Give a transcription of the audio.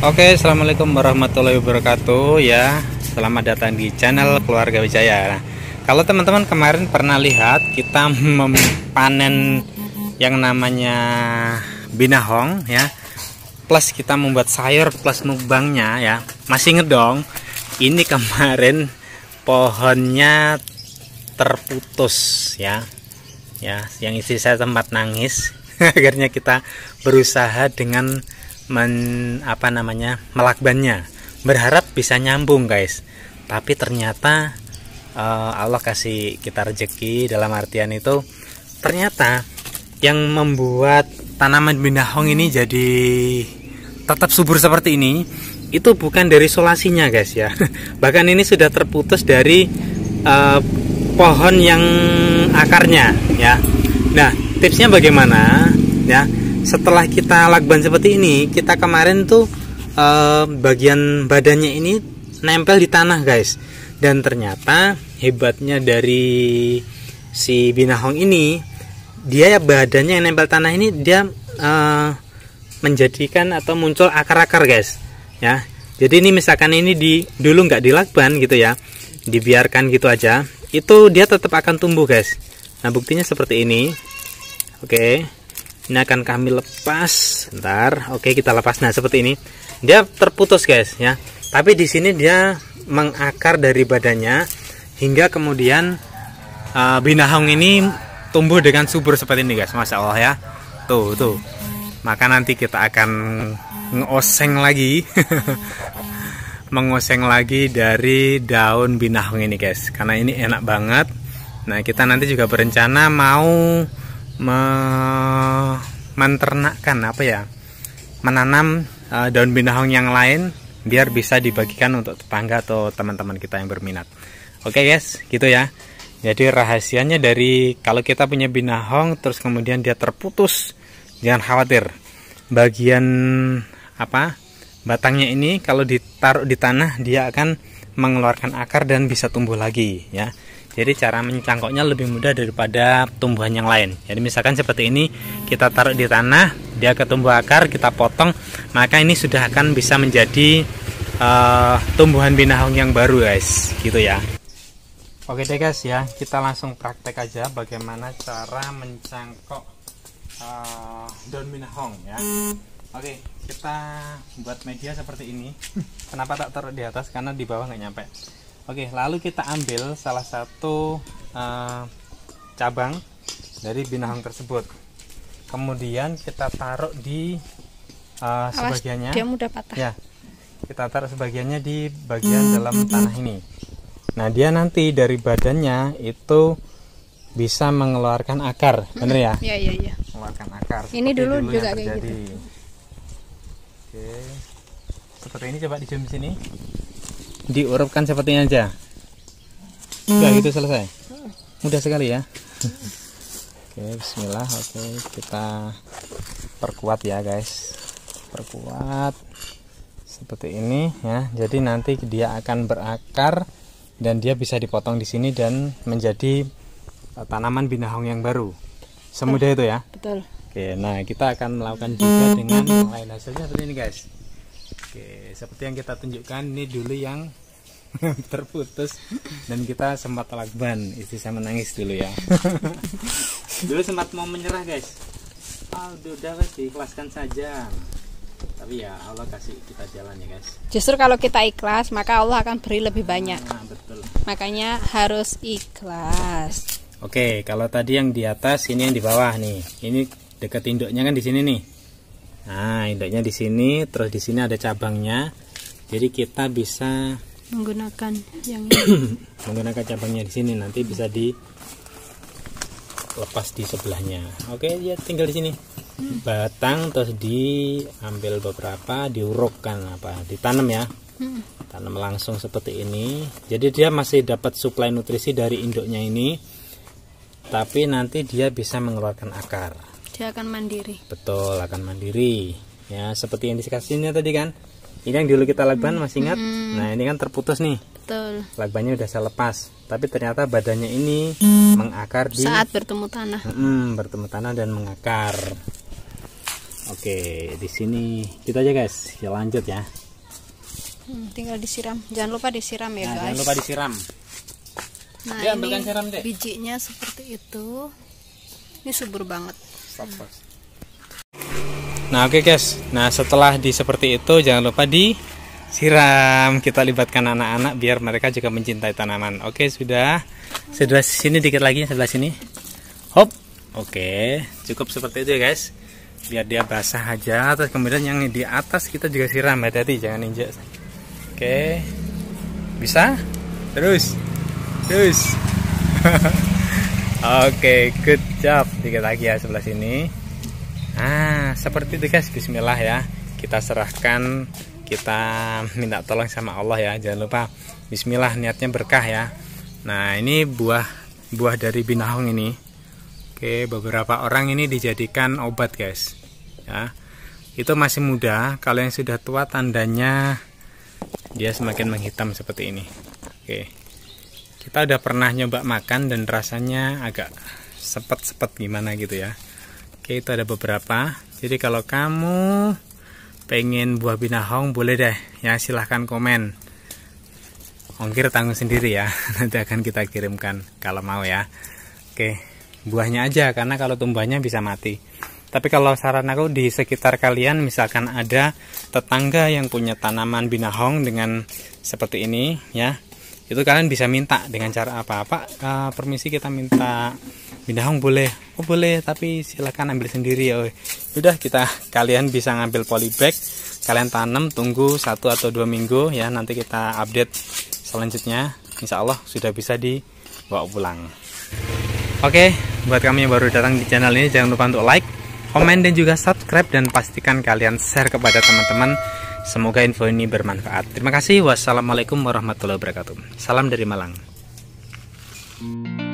Oke, assalamualaikum warahmatullahi wabarakatuh ya. Selamat datang di channel Keluarga Wijaya. Nah, kalau teman-teman kemarin pernah lihat kita mempanen yang namanya binahong ya. Plus kita membuat sayur plus nubangnya, ya. Masih ngedong. Ini kemarin pohonnya terputus ya. Ya, yang istri saya tempat nangis. Akhirnya kita berusaha dengan men apa namanya melakbannya berharap bisa nyambung guys tapi ternyata uh, Allah kasih kita rezeki dalam artian itu ternyata yang membuat tanaman binahong ini jadi tetap subur seperti ini itu bukan dari solasinya guys ya bahkan ini sudah terputus dari uh, pohon yang akarnya ya nah tipsnya bagaimana ya setelah kita lakban seperti ini kita kemarin tuh eh, bagian badannya ini nempel di tanah guys dan ternyata hebatnya dari si binahong ini dia ya badannya yang nempel tanah ini dia eh, menjadikan atau muncul akar-akar guys ya jadi ini misalkan ini di dulu nggak dilakban gitu ya dibiarkan gitu aja itu dia tetap akan tumbuh guys nah buktinya seperti ini oke okay ini akan kami lepas ntar oke kita lepas nah seperti ini dia terputus guys ya tapi di sini dia mengakar dari badannya hingga kemudian uh, eh, binahong ini tumbuh dengan subur seperti ini guys masya allah ya tuh tuh maka nanti kita akan ngoseng lagi mengoseng lagi dari daun binahong ini guys karena ini enak banget nah kita nanti juga berencana mau menternakkan apa ya menanam uh, daun binahong yang lain biar bisa dibagikan untuk tetangga atau teman-teman kita yang berminat oke okay guys gitu ya jadi rahasianya dari kalau kita punya binahong terus kemudian dia terputus jangan khawatir bagian apa batangnya ini kalau ditaruh di tanah dia akan mengeluarkan akar dan bisa tumbuh lagi ya jadi cara mencangkoknya lebih mudah daripada tumbuhan yang lain jadi misalkan seperti ini kita taruh di tanah dia ketumbuh akar kita potong maka ini sudah akan bisa menjadi uh, tumbuhan binahong yang baru guys gitu ya oke deh guys ya kita langsung praktek aja bagaimana cara mencangkok uh, daun binahong ya oke kita buat media seperti ini kenapa tak taruh di atas karena di bawah nggak nyampe Oke, lalu kita ambil salah satu uh, cabang dari binahang tersebut. Kemudian kita taruh di uh, Awas, sebagiannya. Dia mudah patah. Ya, kita taruh sebagiannya di bagian dalam tanah ini. Nah, dia nanti dari badannya itu bisa mengeluarkan akar, hmm. benar ya? Iya iya iya. Mengeluarkan akar. Ini dulu, dulu juga kayak gitu. Oke, seperti ini coba di zoom sini diurupkan seperti ini aja udah gitu selesai hmm. mudah sekali ya oke bismillah oke kita perkuat ya guys perkuat seperti ini ya jadi nanti dia akan berakar dan dia bisa dipotong di sini dan menjadi eh, tanaman binahong yang baru semudah betul, itu ya betul oke nah kita akan melakukan juga dengan yang lain hasilnya seperti ini guys oke seperti yang kita tunjukkan ini dulu yang terputus dan kita sempat lagban istri saya menangis dulu ya dulu sempat mau menyerah guys oh, udah diikhlaskan saja tapi ya Allah kasih kita jalan ya guys justru kalau kita ikhlas maka Allah akan beri lebih banyak nah, betul. makanya harus ikhlas oke kalau tadi yang di atas ini yang di bawah nih ini dekat induknya kan di sini nih nah induknya di sini terus di sini ada cabangnya jadi kita bisa menggunakan yang ini. menggunakan cabangnya di sini nanti bisa di lepas di sebelahnya oke ya tinggal di sini hmm. batang terus diambil beberapa diurukkan apa ditanam ya hmm. tanam langsung seperti ini jadi dia masih dapat suplai nutrisi dari induknya ini tapi nanti dia bisa mengeluarkan akar dia akan mandiri betul akan mandiri ya seperti yang dikasihnya tadi kan ini yang dulu kita lakban hmm. masih ingat hmm. nah ini kan terputus nih betul lakbannya udah saya lepas tapi ternyata badannya ini mengakar di saat bertemu tanah hmm, bertemu tanah dan mengakar oke di sini kita gitu aja guys ya lanjut ya hmm, tinggal disiram jangan lupa disiram ya nah, guys jangan lupa disiram nah ya, ini siram deh. bijinya seperti itu ini subur banget Stop, Nah oke okay guys, nah setelah di seperti itu jangan lupa disiram. Kita libatkan anak-anak biar mereka juga mencintai tanaman. Oke okay, sudah, sebelah sini dikit lagi sebelah sini. Hop, oke okay. cukup seperti itu ya guys. Biar dia basah aja. Terus kemudian yang di atas kita juga siram hati-hati jangan injek. Oke, bisa? Terus, terus. oke, good job. Dikit lagi ya sebelah sini. Nah, seperti itu guys, bismillah ya. Kita serahkan, kita minta tolong sama Allah ya. Jangan lupa bismillah niatnya berkah ya. Nah, ini buah buah dari binahong ini. Oke, beberapa orang ini dijadikan obat, guys. Ya. Itu masih muda, kalau yang sudah tua tandanya dia semakin menghitam seperti ini. Oke. Kita udah pernah nyoba makan dan rasanya agak sepet-sepet gimana gitu ya. Oke, itu ada beberapa. Jadi kalau kamu pengen buah binahong boleh deh ya silahkan komen. Ongkir tanggung sendiri ya. Nanti akan kita kirimkan kalau mau ya. Oke, buahnya aja karena kalau tumbuhnya bisa mati. Tapi kalau saran aku di sekitar kalian misalkan ada tetangga yang punya tanaman binahong dengan seperti ini ya. Itu kalian bisa minta dengan cara apa? apa uh, eh, permisi kita minta bintang boleh oh boleh tapi silahkan ambil sendiri ya udah kita kalian bisa ngambil polybag kalian tanam tunggu satu atau dua minggu ya nanti kita update selanjutnya insya Allah sudah bisa dibawa pulang oke buat kami yang baru datang di channel ini jangan lupa untuk like komen dan juga subscribe dan pastikan kalian share kepada teman-teman semoga info ini bermanfaat terima kasih wassalamualaikum warahmatullahi wabarakatuh salam dari Malang Thank you.